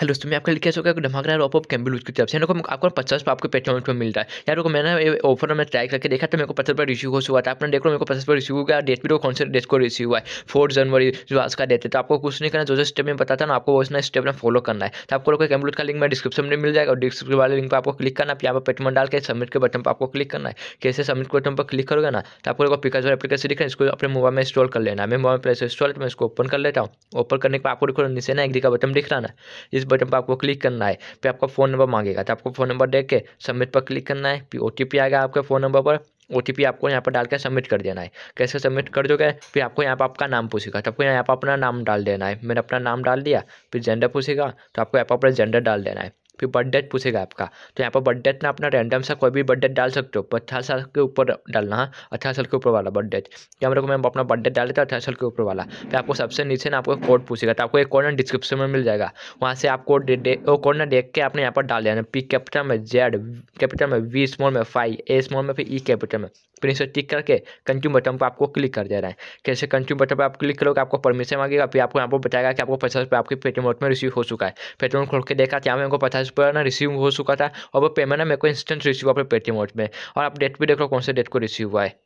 hello दोस्तों मैं आपका लिखा सोचा कि धमाकेदार ऑफ ऑफ कैम्बिल की तरफ से को आपको पचास पर आपको पेट्रोल मिल रहा है यार को मैंने ऑफर में ट्राई करके देखा तो मेरे को पचास पर रिसीव हो हुआ था आपने देख लो मेरे को पचास पर रिसीव हो गया डेट भी तो कौन से डेट को रिसीव हुआ है फोर्थ जनवरी जो आज का डेट है तो आपको कुछ नहीं करना जो जो स्टेप में बताता ना आपको उसने स्टेप में फॉलो करना है तो आपको लोग कैम्बल का लिंक मैं डिस्क्रिप्शन में मिल जाएगा और डिस्क्रिप्शन वाले लिंक पर आपको क्लिक करना यहाँ पर पेटमेंट डाल के सबमिट के बटन पर आपको क्लिक करना है कैसे सबमिट के बटन पर क्लिक करोगे ना तो आपको लोग पिकाजो एप्लीकेशन दिख है इसको अपने मोबाइल में इंस्टॉल कर लेना मैं मोबाइल पर इंस्टॉल मैं इसको ओपन कर लेता हूँ ओपन करने के बाद आपको नीचे ना एक का बटन दिख रहा ना इस बटन पर आपको क्लिक करना है फिर आपका फ़ोन नंबर मांगेगा तो आपको फ़ोन नंबर देख के सबमिट पर क्लिक करना है फिर ओ आएगा आपके फ़ोन नंबर पर ओ आपको यहाँ पर डाल के सबमिट कर देना है कैसे सबमिट कर दोगे फिर आपको यहाँ पर आपका नाम पूछेगा तो आपको यहाँ पर अपना नाम डाल देना है मैंने अपना नाम डाल दिया फिर जेंडर पूछेगा तो आपको यहाँ पर अपना जेंडर डाल देना है फिर बर्थ डेट पूछेगा आपका तो यहाँ पर बर्थ डेट ना अपना रैंडम सा कोई भी बर्थ डेट डाल सकते हो पचास अठारह साल के ऊपर डालना है अठारह साल के ऊपर वाला बर्थ डेट क्या मेरे को मैं अपना बर्थ डेट डाल देता अठारह साल के ऊपर वाला फिर आपको सबसे नीचे ना आपको कोड पूछेगा तो आपको एक कोड ना डिस्क्रिप्शन में मिल जाएगा वहाँ से आपको वो कोड ना देख के आपने यहाँ पर डाल देना पी कैपिटल में जेड कैपिटल में वी स्मॉल में फाइव ए स्मॉल में फिर ई e कैपिटल में फिर इसे टिक करके कंट्यू बटन पर आपको क्लिक कर दे रहे है कैसे कंट्यू बटन पर आप क्लिक करोगे आपको परमिशन मांगेगा फिर आपको यहाँ पर बताएगा कि आपको पचास रुपये आपके पेटीएम में रिसीव हो चुका है पेटीएम खोल के देखा तो यहाँ पर पचास ना रिसीव हो चुका था और वो पेमेंट ना मेरे को इंस्टेंट रिसीव हुआ अपने पेटीएम वॉट में और आप डेट भी देख लो कौन से डेट को रिसीव हुआ है